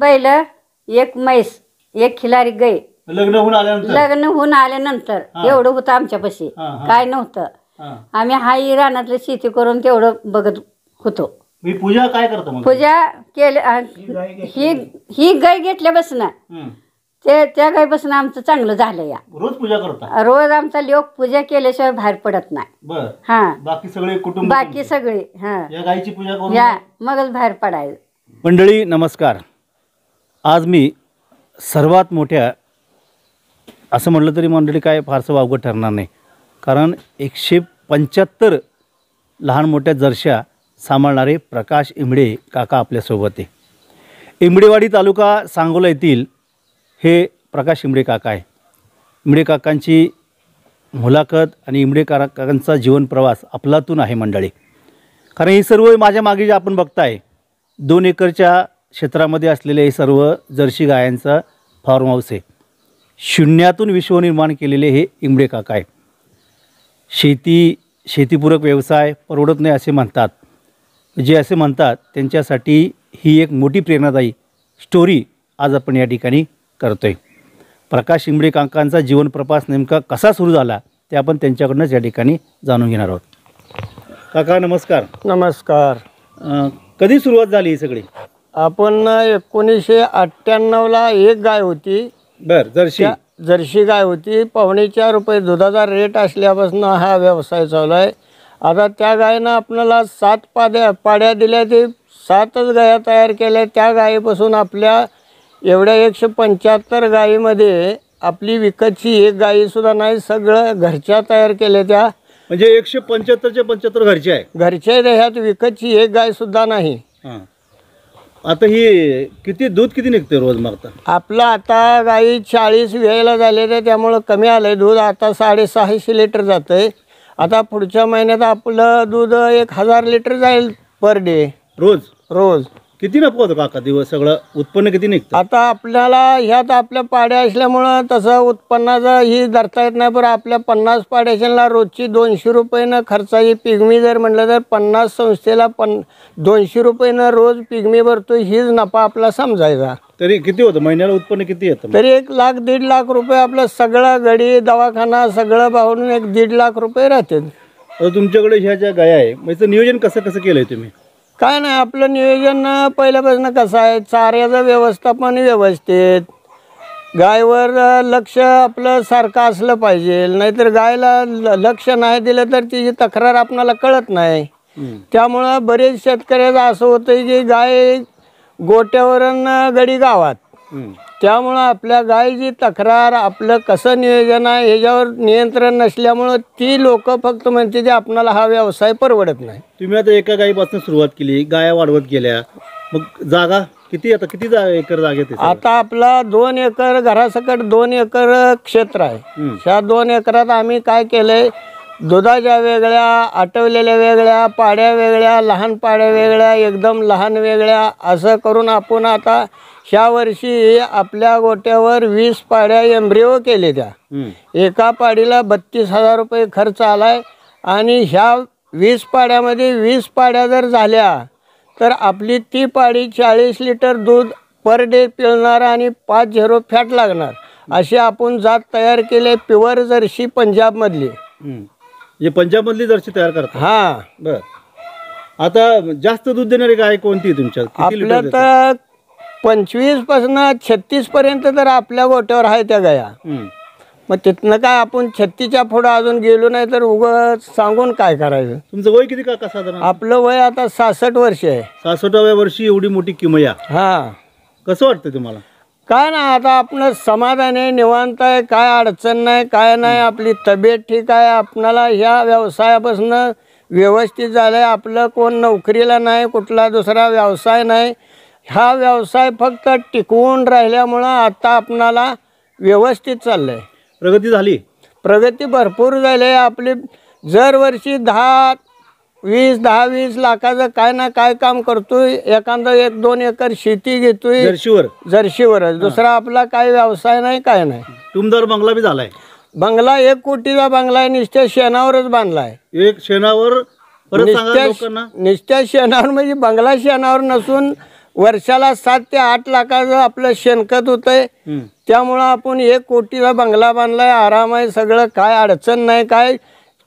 बैल एक म्हैस एक खिलारी गई लग्न होऊन आल्यानंतर लग्न होऊन आल्यानंतर एवढं होतं आमच्यापाशी काय नव्हतं आम्ही हा इराणातलं शेती करून तेवढं बघत होतो मी पूजा काय करतो पूजा केली ही ही गाय घेतल्यापासून बसन ते त्या गायपासून आमचं चांगलं झालं या रोज पूजा करता रोज आमचा लोक पूजा केल्याशिवाय बाहेर पडत नाही हा बाकी सगळे कुटुंब बाकी सगळे हा या गायची पूजा या मगच बाहेर पडायला मंडळी नमस्कार आज मी सर्वात मोठ्या असं म्हटलं तरी मंडळी काय फारसं वावगं ठरणार नाही कारण एकशे पंच्याहत्तर लहान मोठ्या जर्शा सांभाळणारे प्रकाश इमडे काका आपल्यासोबत आहे इमडेवाडी तालुका सांगोला येथील हे प्रकाश इमडे काका आहे इमडे काकांची मुलाखत आणि इमडे काकांचा जीवनप्रवास आपलातून आहे मंडळी कारण ही सर्व माझ्या मागे जे आपण बघताय दोन एकरच्या क्षेत्रामध्ये असलेले हे सर्व जर्सी गायांचा फार्म हाऊस आहे शून्यातून विश्व निर्माण केलेले हे इंबडे काका आहे शेती शेतीपूरक व्यवसाय परवडत नाही असे म्हणतात जे असे म्हणतात त्यांच्यासाठी ही एक मोठी प्रेरणादायी स्टोरी आज आपण या ठिकाणी करतो आहे प्रकाश इंबडे काकांचा जीवनप्रपास नेमका कसा सुरू झाला ते आपण त्यांच्याकडूनच या ठिकाणी जाणून घेणार आहोत काका नमस्कार नमस्कार कधी सुरुवात झाली ही सगळी आपण एकोणीसशे अठ्ठ्याण्णवला एक गाय होती बर जर्शी जर्शी गाय होती पावणे चार रुपये दुधाचा रेट असल्यापासून हा व्यवसाय चालू आहे आता त्या गायनं आपल्याला सात पाद्या पाड्या दिल्या ते सातच गाया तयार केल्या त्या गायीपासून आपल्या एवढ्या एकशे पंच्याहत्तर गायीमध्ये आपली विकतची एक गायीसुद्धा नाही सगळं घरच्या तयार केल्या त्या म्हणजे एकशे पंच्याहत्तरच्या पंच्याहत्तर घरच्या आहे घरच्या ह्यात विकतची एक गायसुद्धा नाही आता ही किती दूध किती निघते रोज मागता आपलं आता गाई चाळीस वेळेला झालेलं आहे त्यामुळं कमी आलं आहे दूध आता साडेसहाशे लिटर जातं आहे आता पुढच्या महिन्यात आपलं दूध एक हजार लिटर जाईल पर डे रोज रोज किती नफा होतं काका दिवस सगळं उत्पन्न किती निघतं आता आपल्याला ह्यात आपल्या पाड्या असल्यामुळं तसं उत्पन्नाचा ही धरता येत नाही पण आपल्या पन्नास पाड्याशनला रोजची दोनशे रुपयेनं खर्च ही पिगमी जर म्हटलं तर पन्नास संस्थेला पन दोनशे रुपयेनं रोज पिगमी भरतो हीच नफा आपला समजायचा तरी किती होतं महिन्याला उत्पन्न किती येतं तरी एक लाख दीड लाख रुपये आपलं सगळं गडी दवाखाना सगळं भावून एक दीड लाख रुपये राहते तुमच्याकडे ह्या ज्या गाया आहे म्हणजे नियोजन कसं कसं केलंय तुम्ही काय नाही आपलं नियोजन पहिल्यापासून कसं आहे चाऱ्याचं व्यवस्थापन व्यवस्थित गायवर लक्ष आपलं सारखं असलं पाहिजे नाहीतर गायला लक्ष नाही दिलं तर तिची तक्रार आपणाला कळत नाही त्यामुळं बरेच शेतकऱ्याचं असं होतं की गाय गोट्यावरून गडी गावात त्यामुळं आपल्या गायची तक्रार आपलं कसं नियोजन आहे ह्याच्यावर नियंत्रण नसल्यामुळं ती लोक फक्त म्हणते की आपणाला हा व्यवसाय परवडत नाही तुम्ही आता एका गायीपासून सुरुवात केली गाया वाढवत गेल्या मग जागा किती आता किती जा एकर जागेत आता आपला दोन एकर घरासकट दोन एकर क्षेत्र आहे ह्या दोन एकरात आम्ही काय केलंय दुधाच्या वेगळ्या आटवलेल्या वेगळ्या पाड्या वेगळ्या लहान पाड्या वेगळ्या एकदम लहान वेगळ्या असं करून आपण आता ह्या वर्षी आपल्या गोट्यावर वीस पाड्या एम्ब्रिओ केले त्या एका पाडीला बत्तीस हजार रुपये खर्च आलाय आणि ह्या वीस पाड्यामध्ये वीस पाड्या जर झाल्या तर आपली ती पाडी चाळीस लिटर दूध पर डे पिळणार आणि पाच झिरो फॅट लागणार अशी आपण जात तयार केले प्युअर जर्शी पंजाबमधली म्हणजे मधली जर्सी तयार करतात हा बर आता जास्त दूध देणारी गाय कोणती तुमच्या आपल्या तर पंचवीस पासून छत्तीस पर्यंत तर आपल्या गोट्यावर आहे त्या गाया मग तिथनं काय आपण छत्तीच्या पुढं अजून गेलो नाही तर उगं सांगून काय करायचं तुमचं वय किती का साधारण आपलं वय आता सासष्ट वर्ष आहे सासष्टाव्या वर्षी एवढी मोठी किमया हा कसं वाटतं तुम्हाला काय ना आता आपण समाधान आहे निवांत आहे काय अडचण नाही काय नाही आपली तब्येत ठीक आहे आपणाला ह्या व्यवसायापासून व्यवस्थित झालं आहे आपलं कोण नोकरीला नाही कुठला दुसरा व्यवसाय नाही हा व्यवसाय फक्त टिकवून राहिल्यामुळं आता आपणाला व्यवस्थित चाललं आहे प्रगती झाली प्रगती भरपूर झाली आहे आपली दरवर्षी दहा वीस दहा वीस लाखाचं काय ना काय काम करतोय एखादं एक दोन एकर शेती घेतोय जर्शीवर दुसरा आपला काय व्यवसाय नाही काय नाही तुमदार बंगला बी झालाय बंगला एक कोटीचा बंगला आहे नुसत्या शेणावरच बांधलाय एक शेणावर परत नुसत्या शेणावर म्हणजे बंगला शेणावर नसून वर्षाला सात ते आठ लाखाचं आपलं शेणखत होत आहे त्यामुळं आपण एक कोटीचा बंगला बांधलाय आराम आहे सगळं काय अडचण नाही काय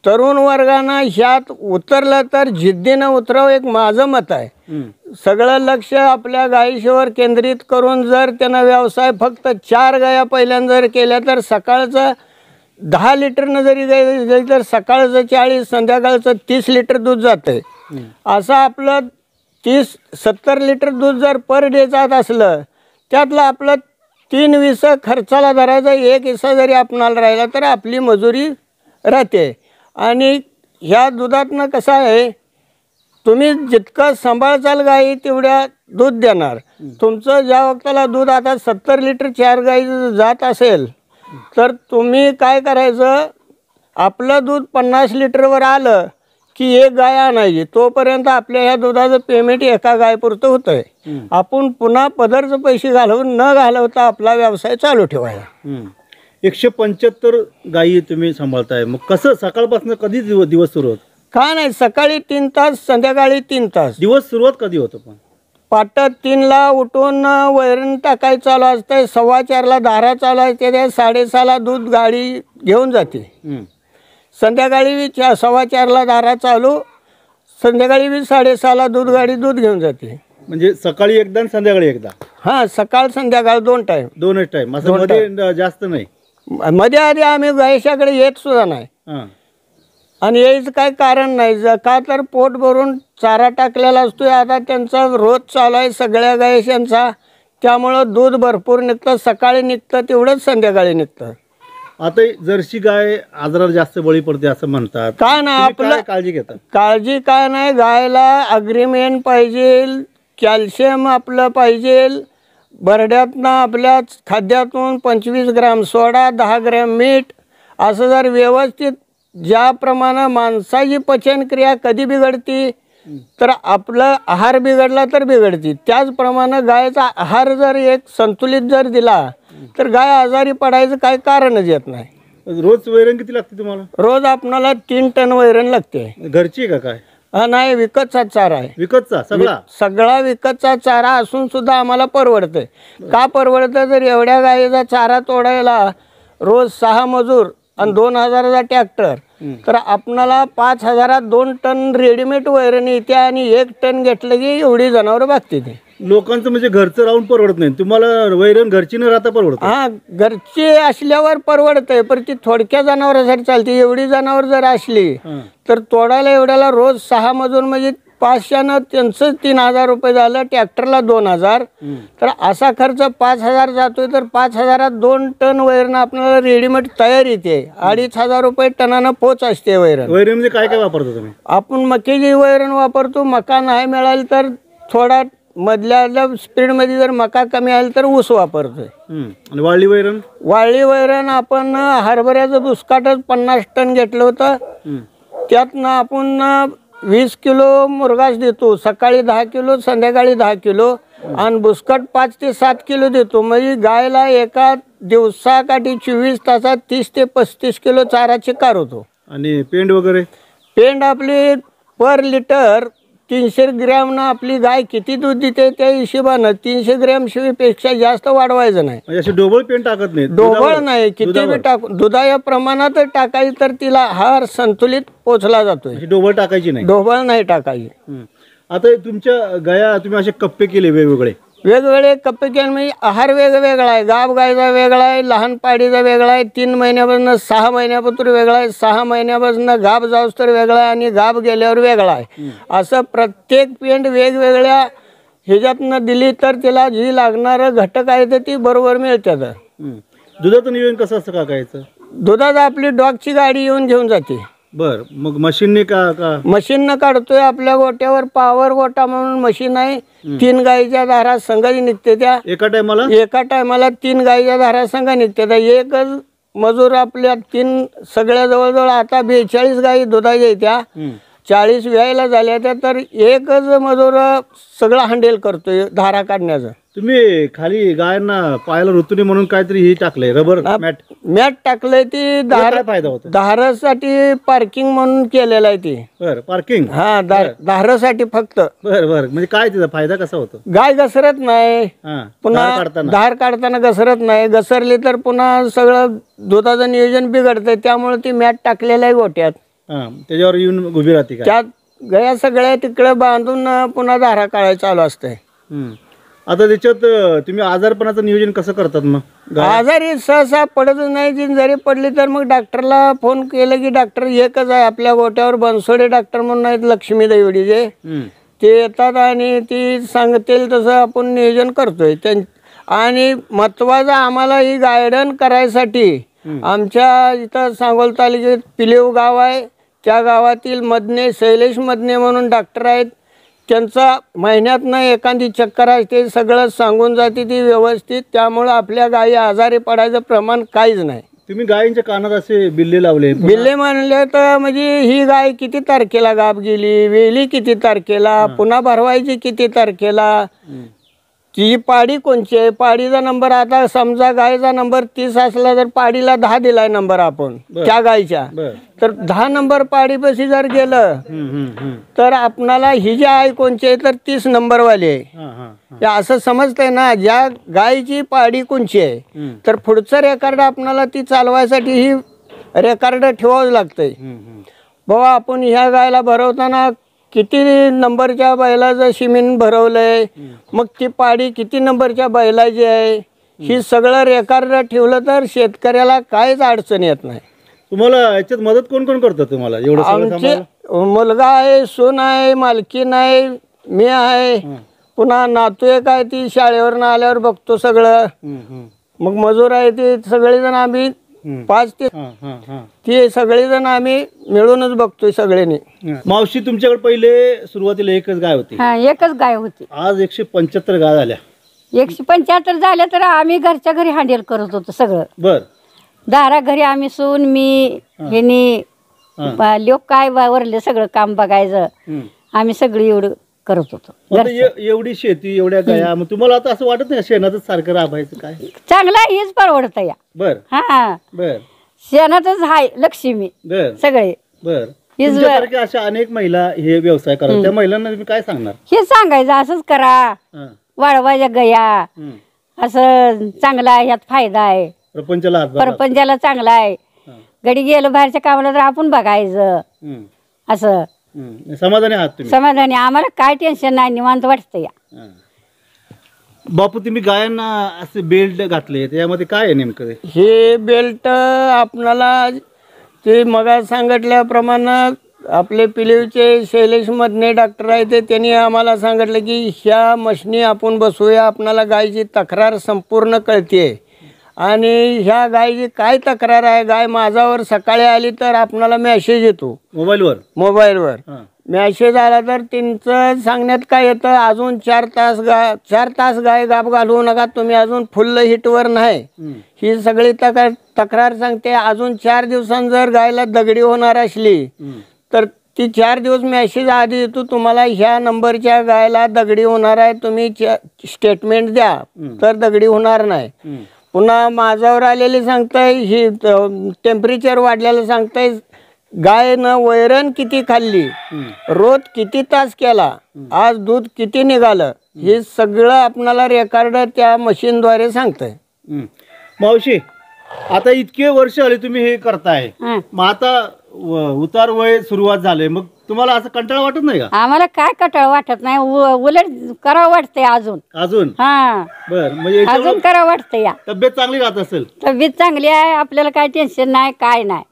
तरुण वर्गानं ह्यात उतरलं तर जिद्दीनं उतरावं एक माझं मत आहे सगळं लक्ष आपल्या गायीशीवर केंद्रित करून जर त्यांना व्यवसाय फक्त चार गाया पहिल्यांदा जर केल्या तर सकाळचं दहा लिटरनं जरी गेली तर सकाळचं चाळीस संध्याकाळचं तीस लिटर दूध आहे असं आपलं तीस सत्तर लिटर दूध जर पर डे जात असलं त्यातलं आपलं तीन विसं खर्चाला धरायचं एक हिस्सा जरी आपणाला राहिला तर आपली मजुरी राहते आणि ह्या दुधातनं कसं आहे तुम्ही जितकं सांभाळचाल गाई तेवढ्या दूध देणार तुमचं ज्या वक्ताला दूध आता सत्तर लिटर चार गाई जात असेल तर तुम्ही काय करायचं आपलं दूध पन्नास लिटरवर आलं की एक गाय आणायची तोपर्यंत आपल्या ह्या दुधाचं पेमेंट एका गायपुरतं होतं आहे आपण पुन्हा पदरचं पैसे घालवून न घालवता आपला व्यवसाय चालू ठेवायला एकशे पंच्याहत्तर गायी तुम्ही सांभाळताय मग कसं सकाळपासून कधी दिवस सुरू होत का नाही सकाळी तीन तास संध्याकाळी तीन तास दिवस सुरुवात कधी होतो पण तीन तीनला उठून वैरण टाकाय चालू असते सव्वा चारला धारा चालू असते त्या साडेसहाला दूध गाडी घेऊन जाते संध्याकाळी संध्याकाळी चा सव्वा चारला धारा चालू संध्याकाळी बी साडेसहाला दूध गाडी दूध घेऊन जाते म्हणजे सकाळी एकदा आणि संध्याकाळी एकदा हां सकाळ संध्याकाळ दोन टाईम दोनच टाइम असं मध्ये जास्त नाही मध्ये आधी आम्ही गणेशाकडे येत सुद्धा नाही आणि यायचं काही कारण नाही का तर पोट भरून चारा टाकलेला असतो आता त्यांचा रोज चालू आहे सगळ्या गायशांचा त्यामुळं दूध भरपूर निघतं सकाळी निघतं तेवढंच संध्याकाळी निघतं आता जर्सी गाय आजार जास्त बळी पडते असं म्हणतात काय नाही आपलं काळजी घेतात काळजी काय नाही गायला अग्रिमेंट पाहिजे कॅल्शियम आपलं पाहिजे बरड्यातनं आपल्या खाद्यातून पंचवीस ग्रॅम सोडा दहा ग्रॅम मीठ असं जर व्यवस्थित ज्याप्रमाणे माणसाची पचनक्रिया कधी बिघडती तर आपला आहार बिघडला तर बिघडती त्याचप्रमाणे गायचा आहार जर एक संतुलित जर दिला तर गाय आजारी पडायचं काही कारणच येत नाही रोज वैरण किती लागते तुम्हाला रोज आपणाला तीन टन वैरण लागते घरची का काय हा नाही विकतचा चारा आहे विकतचा सगळा सगळा विकतचा चारा असून सुद्धा आम्हाला परवडते का परवडतं जर एवढ्या गायीचा चारा तोडायला रोज सहा मजूर आणि दोन हजाराचा ट्रॅक्टर तर आपणाला पाच हजारात दोन टन रेडीमेड वैरणी येते आणि एक टन घेतलं की एवढी जनावरं बघते ते लोकांचं म्हणजे घरचं राहून परवडत नाही तुम्हाला वैरण घरची न राहता परवडत हा घरची असल्यावर परवडत आहे पण ती थोडक्या जनावरांसाठी चालते एवढी जनावर जर असली तर तोडायला एवढ्याला रोज सहा मजून म्हणजे पाचशेनं त्यांचं तीन हजार रुपये झालं ट्रॅक्टरला दोन हजार तर असा खर्च पाच हजार जातोय तर पाच हजारात दोन टन वैरण आपल्याला रेडीमेड तयार येते अडीच हजार रुपये टनानं पोच असते वैरण वैरण म्हणजे काय काय वापरतो तुम्ही आपण मक्याची वैरण वापरतो मका नाही मिळाली तर थोडा मधल्या स्पीडमध्ये जर मका कमी आला तर ऊस वापरतोय आणि वाळली वैरण वाळी वैरण आपण हरभऱ्याचं दुसकाटच पन्नास टन घेतलं होतं त्यातनं आपण वीस किलो मुरगास देतो सकाळी दहा किलो संध्याकाळी दहा किलो आणि बुसकट पाच ते सात किलो देतो म्हणजे गायला एका दिवसाकाठी चोवीस तासात तीस ते पस्तीस किलो चाराची कार होतो आणि पेंड वगैरे पेंड आपली पर लिटर तीनशे ना आपली गाय किती दूध देते त्या हिशोबानं तीनशे ग्रॅम पेक्षा जास्त वाढवायचं नाही डोबळ म्हणजे पेन टाकत नाही डोबळ नाही किती बी टाक दुधा या प्रमाणात टाकायची तर तिला हार संतुलित पोचला जातोय डोबळ टाकायची नाही ढोबळ नाही टाकायची आता तुमच्या गाया तुम्ही असे कप्पे केले वेगवेगळे वेगवेगळे कप्पेकेन म्हणजे आहार वेगवेगळा आहे गायचा वेगळा आहे लहान पाडीचा वेगळा आहे तीन महिन्यापासून सहा महिन्यापासून वेगळा आहे सहा महिन्यापासून गाब जाऊस तर वेगळा आहे आणि गाब गेल्यावर वेगळा आहे असं प्रत्येक पेंट वेगवेगळ्या ह्याच्यातनं दिली तर तिला जी लागणारं घटक आहे तर ती बरोबर मिळतात दुधाचं नियोजन कसं असतं करायचं दुधाचं आपली डॉगची गाडी येऊन घेऊन जाते बर मग मशीनने का का न काढतोय आपल्या गोट्यावर पावर गोटा म्हणून मशीन आहे तीन गायीच्या धारा संघाची निघते त्या एका टायमाला एका टायमाला तीन गायीच्या धारा संघ निघते त्या एकच मजूर आपल्या तीन सगळ्या जवळजवळ आता बेचाळीस गायी दुधाच्या येत्या चाळीस व्यायला झाल्या त्या तर एकच मजूर सगळं हँडल करतोय धारा काढण्याचं तुम्ही खाली गायना पायाला ऋतुनी म्हणून काहीतरी ही टाकलंय रबर मॅट मॅट टाकलंय ती दार फायदा होतो धारासाठी पार्किंग म्हणून केलेलं आहे ती बर पार्किंग हा दारासाठी धारासाठी फक्त बर बर म्हणजे काय तिचा फायदा कसा होतो गाय घसरत नाही पुन्हा काढताना धार काढताना घसरत नाही घसरली तर पुन्हा सगळं दुधाचं नियोजन बिघडतंय त्यामुळे ती मॅट टाकलेलं आहे गोट्यात त्याच्यावर येऊन उभी राहते त्यात गया सगळ्या तिकडे बांधून पुन्हा धारा काढायला चालू असतंय आता त्याच्यात तुम्ही आजारपणाचं नियोजन कसं करतात मग आजारी सहसा पडतच नाही जी जरी पडली तर मग डॉक्टरला फोन केलं की डॉक्टर एकच आहे आपल्या गोट्यावर बनसोडे डॉक्टर म्हणून आहेत लक्ष्मी जे ते येतात आणि ती सांगतील तसं आपण नियोजन करतोय त्यां आणि महत्वाचं आम्हाला ही गायडन करायसाठी आमच्या इथं सांगोल तालुक्यात पिलेव गाव आहे त्या गावातील मदने शैलेश मदने म्हणून डॉक्टर आहेत त्यांचा महिन्यातनं एखादी चक्कर असते सगळं सांगून जाते ती व्यवस्थित त्यामुळं आपल्या गायी आजारी पडायचं प्रमाण काहीच नाही तुम्ही गायींच्या कानात असे बिल्ले लावले बिल्ले म्हणले तर म्हणजे ही गाय किती तारखेला गाप गेली वेली किती तारखेला पुन्हा भरवायची किती तारखेला की ही पाडी कोणची आहे पाडीचा नंबर आता समजा गायचा नंबर तीस असला तर पाडीला दहा दिलाय नंबर आपण त्या गायच्या तर दहा नंबर पाडीपाशी जर गेलं तर आपणाला ही जी आय कोणची आहे तर तीस नंबरवाली आहे असं समजतंय ना ज्या गायची पाडी कोणची आहे तर पुढचं रेकॉर्ड आपणाला ती चालवायसाठी ही रेकॉर्ड ठेवावं लागतंय बाबा आपण ह्या गायला भरवताना किती नंबरच्या बैलाचं शिमीन भरवलंय मग ती पाडी किती नंबरच्या बैलाची आहे ही सगळं रेकॉर्ड ठेवलं तर शेतकऱ्याला काहीच अडचण येत नाही तुम्हाला याच्यात मदत कोण कोण करतं तुम्हाला एवढं आमचे मुलगा आहे सून आहे मालकीन आहे मी आहे पुन्हा नातू एक आहे ती शाळेवरनं आल्यावर बघतो सगळं मग मजूर आहे ते सगळेजण आम्ही पाच ते ते सगळेजण आम्ही मिळूनच बघतोय सगळ्यांनी मावशी तुमच्याकडे पहिले सुरुवातीला एकच गाय होती एकच गाय होती आज एकशे पंच्याहत्तर गाय झाल्या एकशे पंच्याहत्तर झाल्या तर आम्ही घरच्या घरी हँडल करत होतो सगळं बर दारा घरी आम्ही सून मी ह्यांनी लोक काय वावरले सगळं काम बघायचं आम्ही सगळी एवढं करत होतो एवढी शेती एवढ्या गया मग तुम्हाला आता असं वाटत नाही शेणातच सारखं राबायचं काय चांगला हेच परवडत या बर हा बर शेणातच हाय लक्ष्मी बर सगळे बर अशा अनेक महिला हे व्यवसाय करतात त्या महिलांना तुम्ही काय सांगणार हे सांगायचं असंच करा वाढवा वाढवायच्या गया असं चांगला आहे ह्यात फायदा आहे प्रपंचाला प्रपंचाला चांगला आहे घडी गडी गेलं बाहेरच्या कामाला तर आपण बघायचं असं हं. समाधानी तुम्ही आम्हाला काय टेन्शन नाही निवांत वाटतं या बापू तुम्ही गायांना असे बेल्ट घातले त्यामध्ये काय आहे नेमकं हे बेल्ट आपणाला ते मग सांगितल्याप्रमाणे आपले पिलीवचे शैलेश मधने डॉक्टर आहेत ते त्यांनी आम्हाला सांगितलं की ह्या मशनी आपण बसूया आपणाला गायची तक्रार संपूर्ण कळते आणि ह्या गायची काय तक्रार आहे गाय माझ्यावर सकाळी आली तर आपणाला मेसेज येतो मोबाईलवर मोबाईलवर मेसेज आला तर तिंच सांगण्यात काय येतं अजून चार तास गा चार तास गाय गाप घालवू नका तुम्ही अजून फुल्ल हिटवर नाही ही सगळी तक्रार तक्रार सांगते अजून चार दिवसां जर गायला दगडी होणार असली तर ती चार दिवस मेसेज आधी येतो तुम्हाला ह्या नंबरच्या गायला दगडी होणार आहे तुम्ही स्टेटमेंट द्या तर दगडी होणार नाही पुन्हा माझ्यावर आलेली सांगताय ही टेम्परेचर वाढलेलं सांगताय गायनं वैरण किती खाल्ली रोज किती तास केला आज दूध किती निघालं हे सगळं आपणाला रेकॉर्ड त्या मशीनद्वारे सांगताय मावशी आता इतके वर्ष आले तुम्ही हे करताय मग आता उतार वय सुरुवात झाले मग तुम्हाला असं कंटाळ वाटत नाही का आम्हाला काय कंटाळा वाटत नाही उलट करावं वाटतंय अजून अजून हा बर म्हणजे अजून करावं वाटतंय या तब्येत चांगली राहत असेल तब्येत चांगली आहे आपल्याला काय टेन्शन नाही काय नाही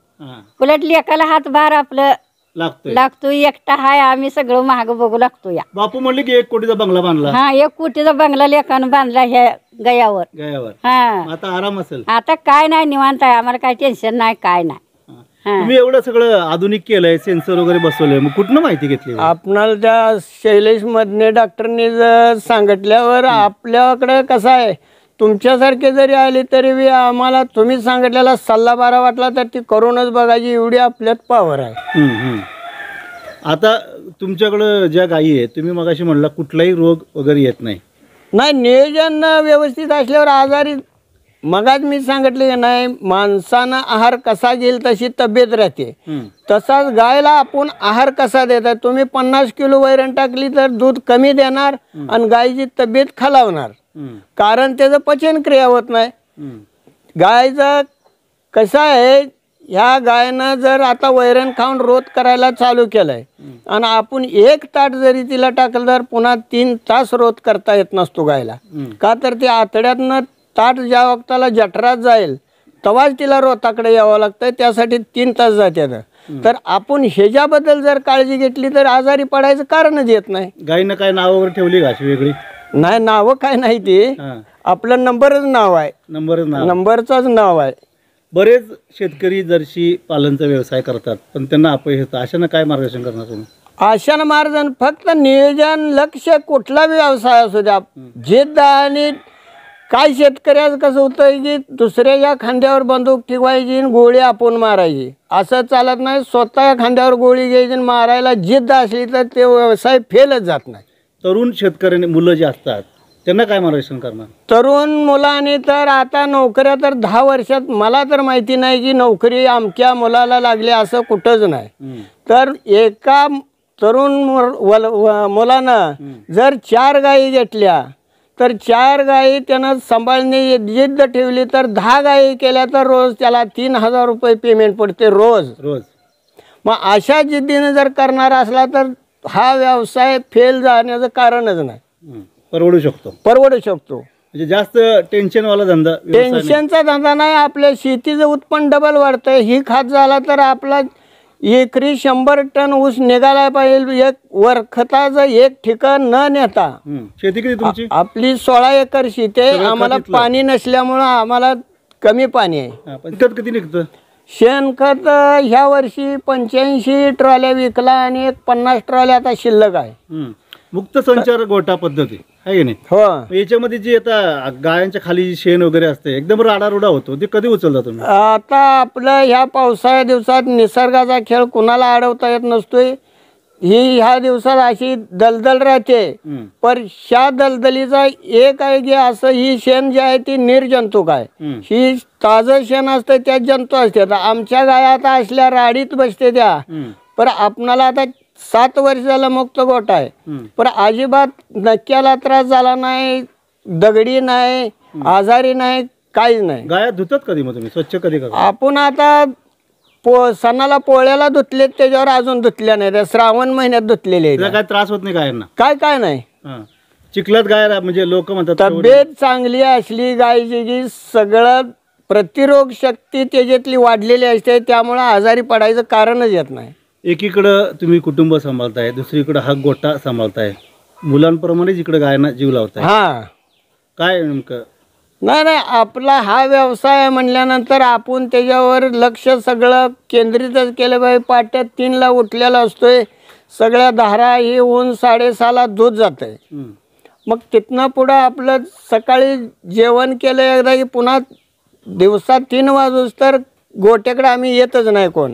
उलट उलट हात हातभार आपलं लागतो एकटा हाय आम्ही सगळं महाग बघू लागतो या बापू म्हणले की एक कोटीचा बंगला बांधला हा एक कोटीचा बंगला लेखाने बांधला ह्या गयावर गयावर हा आता आराम असेल आता काय नाही निवांत आहे आम्हाला काय टेन्शन नाही काय नाही तुम्ही एवढं सगळं आधुनिक केलंय सेन्सर वगैरे बसवलंय मग कुठनं माहिती घेतली आपणाला त्या शैलेश मधने डॉक्टरनी जर सांगितल्यावर आपल्याकडे कसं आहे तुमच्यासारखे जरी आले तरी आम्हाला तुम्ही सांगितलेला सल्ला बारा वाटला तर ती करूनच बघायची एवढी आपल्यात पॉवर आहे आता तुमच्याकडं ज्या गायी आहेत तुम्ही मगाशी म्हणला कुठलाही रोग वगैरे येत नाही नाही नियोजन व्यवस्थित असल्यावर आजारी मगाच मी सांगितले नाही माणसानं आहार कसा घेईल तशी तब्येत राहते तसाच गायला आपण आहार कसा देतात तुम्ही पन्नास किलो वैरण टाकली तर दूध कमी देणार आणि गायची तब्येत खालावणार कारण त्याचं पचन क्रिया होत नाही गायचं कसा आहे ह्या गायनं जर आता वैरण खाऊन रोध करायला चालू केलंय आणि आपण एक ताट जरी तिला टाकलं तर पुन्हा तीन तास रोध करता येत नसतो गायला का तर ते आतड्यातनं ताट ज्या वक्ताला जठरात जाईल तवाच तिला रोताकडे यावं लागतं त्यासाठी तीन तास जाते तर आपण ह्याच्याबद्दल जर काळजी घेतली तर आजारी पडायचं कारणच येत नाही गाईनं काय नाव वगैरे ठेवली का अशी वेगळी नाही नावं काय नाही ती आपलं नंबरच नाव आहे नंबर नाव नंबरचाच नाव आहे बरेच शेतकरी जर्शी पालनचा व्यवसाय करतात पण त्यांना अपयश येतं अशानं काय मार्गदर्शन करणार तुम्ही आशान मार्जन फक्त नियोजन लक्ष कुठला व्यवसाय असू द्या जिद्द आणि काय शेतकऱ्याचं कसं होतं की दुसऱ्याच्या खांद्यावर बंदूक ठेवायची गोळी आपण मारायची असं चालत नाही स्वतः खांद्यावर गोळी घ्यायची मारायला जिद्द असली तर ते व्यवसाय फेलच जात नाही तरुण शेतकऱ्यांनी मुलं जे असतात त्यांना काय मार्गदर्शन करणार तरुण मुलाने तर आता नोकऱ्या तर दहा वर्षात मला तर माहिती नाही की नोकरी आमच्या मुलाला लागली असं कुठंच नाही तर एका तरुण मुलानं जर चार गायी घेतल्या तर चार गायी त्यानं सांभाळणे जिद्द ठेवली तर दहा गायी केल्या तर रोज त्याला तीन हजार रुपये पेमेंट पडते रोज रोज मग अशा जिद्दीने जर करणार असला तर हा व्यवसाय फेल जाण्याचं कारणच नाही परवडू शकतो परवडू शकतो म्हणजे जास्त टेन्शनवाला धंदा टेन्शनचा धंदा नाही आपल्या शेतीचं उत्पन्न डबल वाढतंय ही खात झाला तर आपला एकरी शंभर टन ऊस निघाला पाहिजे एक वर खताचं एक ठिकाण न नेता शेती किती तुमची आपली सोळा एकर शेती आम्हाला पाणी नसल्यामुळं आम्हाला कमी पाणी आहे किती निघत शेणखत ह्या वर्षी पंच्याऐंशी ट्रॉल्या विकला आणि एक पन्नास ट्रॉल्या आता शिल्लक आहे मुक्त संचार गोटा पद्धती आहे की नाही हो याच्यामध्ये जी आता गायांच्या खाली शेण वगैरे असते एकदम राडारुडा होतो ते कधी उचलता तुम्ही आता आपल्या ह्या पावसाळ्या दिवसात निसर्गाचा खेळ कुणाला अडवता येत नसतोय ही ह्या दिवसात अशी दलदल राहते पर ह्या दलदलीचा एक आहे की असं ही शेण जे आहे ती निर्जंतुक आहे ही ताजं शेण असते त्यात जंतू असते आमच्या गाया आता असल्या राडीत बसते त्या पण आपणाला आता सात वर्षाला मुक्त गोठा आहे पण अजिबात नक्क्याला त्रास झाला नाही दगडी नाही आजारी नाही काहीच नाही गाया धुतात कधी मग तुम्ही स्वच्छ कधी आपण आता पो सणाला पोळ्याला धुतलेत त्याच्यावर अजून धुतल्या नाही त्या श्रावण महिन्यात धुतलेले काय त्रास होत नाही गायांना काय काय नाही चिखलत चिखलात गाय म्हणजे लोक म्हणतात तब्येत चांगली असली गायची जी सगळं प्रतिरोग शक्ती त्याच्यातली वाढलेली असते त्यामुळं आजारी पडायचं कारणच येत नाही एकीकडं तुम्ही कुटुंब सांभाळताय दुसरीकडं हा गोटा सांभाळताय मुलांप्रमाणेच इकडं गायना जीव लावताय हा काय नेमकं नाही नाही आपला हा व्यवसाय म्हणल्यानंतर आपण त्याच्यावर लक्ष सगळं केंद्रितच केलं पाहिजे पाट्यात तीनला उठलेला असतोय सगळ्या धारा हे होऊन साडेसहाला दूध जात आहे मग तिथनं पुढं आपलं सकाळी जेवण केलं एकदा की पुन्हा दिवसा तीन वाजूस तर गोट्याकडे आम्ही येतच नाही कोण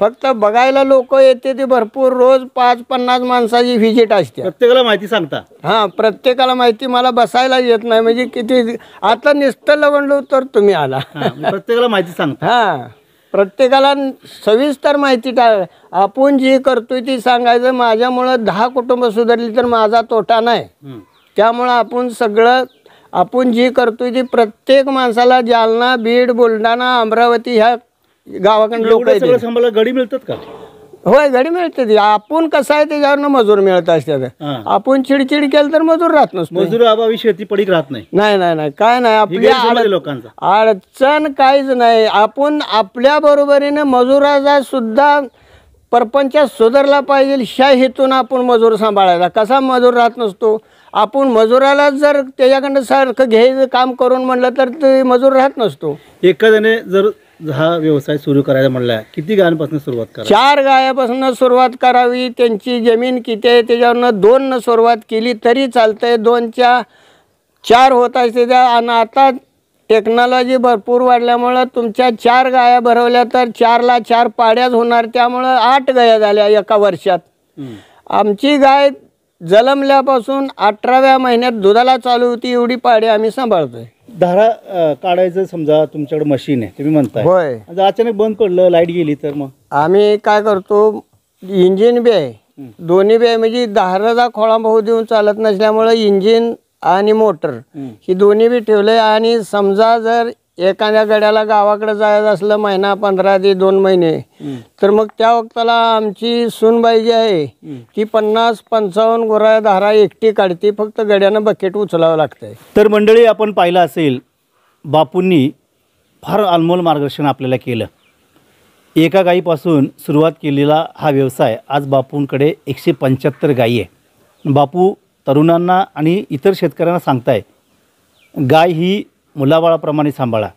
फक्त बघायला लोक येते ते भरपूर रोज पाच पन्नास माणसाची व्हिजिट असते प्रत्येकाला माहिती सांगता हां प्रत्येकाला माहिती मला बसायला येत नाही म्हणजे किती आता निस्तं लवणलो तर तुम्ही आला प्रत्येकाला माहिती सांगता हां प्रत्येकाला सविस्तर माहिती टाळ आपण जी करतोय ती सांगायचं माझ्यामुळं दहा कुटुंब सुधारली तर माझा तोटा नाही त्यामुळं आपण सगळं आपण जी करतोय ती प्रत्येक माणसाला जालना बीड बुलढाणा अमरावती ह्या गावाकडून लोक गडी मिळतात का होय गडी मिळते आपण कसं आहे त्याच्यावरनं मजूर मिळत असतात आपण चिडचिड केलं तर मजूर राहत नसतो मजूर अभावी शेती पडीक राहत नाही नाही नाही काय नाही आपल्या अडचण काहीच नाही आपण आपल्या बरोबरीने मजुराचा सुद्धा प्रपंचात सुधारला पाहिजे ह्या हेतून आपण मजूर सांभाळायला कसा मजूर राहत नसतो आपण मजुराला जर त्याच्याकडनं सारखं घ्यायचं काम करून म्हणलं तर ते मजूर राहत नसतो एखाद्याने जर हा व्यवसाय सुरू करायचा म्हणला किती गायांपासून सुरुवात करा चार गायापासून सुरुवात करावी त्यांची जमीन किती आहे त्याच्यावरनं दोननं सुरुवात केली तरी चालतंय दोनच्या चार होत असते त्या आणि आता टेक्नॉलॉजी भरपूर वाढल्यामुळं तुमच्या चार गाया भरवल्या तर चारला चार पाड्याच होणार त्यामुळं आठ गाया झाल्या एका वर्षात आमची गाय जलमल्यापासून अठराव्या महिन्यात दुधाला चालू होती एवढी पाडी आम्ही सांभाळतोय धारा काढायचं समजा तुमच्याकडे मशीन आहे तुम्ही म्हणताय होय अचानक बंद पडलं लाईट गेली तर मग आम्ही काय करतो इंजिन बी आहे दोन्ही बी आहे म्हणजे खोळा भाऊ देऊन चालत नसल्यामुळे इंजिन आणि मोटर ही दोन्ही बी ठेवले आणि समजा जर एखाद्या गड्याला गावाकडे जायचं असलं महिना पंधरा ते दोन महिने तर मग त्या वक्ताला आमची सूनबाई जी आहे ती पन्नास पंचावन्न गोरा धारा एकटी काढते फक्त गड्यानं बकेट उचलावं लागतंय तर मंडळी आपण पाहिलं असेल बापूंनी फार अनमोल मार्गदर्शन आपल्याला केलं एका गाईपासून सुरुवात केलेला हा व्यवसाय आज बापूंकडे एकशे पंच्याहत्तर गायी आहे बापू तरुणांना आणि इतर शेतकऱ्यांना सांगताय गाय ही मुलाबाळाप्रमाणे सांभाळा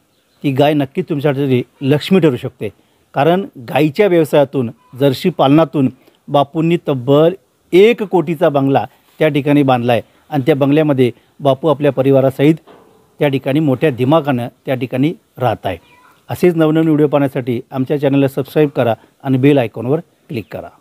ती गाय नक्कीच तुमच्यासाठी लक्ष्मी ठरू शकते कारण गायीच्या व्यवसायातून जर्शी पालनातून बापूंनी तब्बल एक कोटीचा बंगला त्या ठिकाणी बांधला आहे आणि त्या बंगल्यामध्ये बापू आपल्या परिवारासहित त्या ठिकाणी मोठ्या दिमागानं त्या ठिकाणी राहत आहे असेच नवनवीन व्हिडिओ पाहण्यासाठी आमच्या चॅनलला सबस्क्राईब करा आणि बेल आयकॉनवर क्लिक करा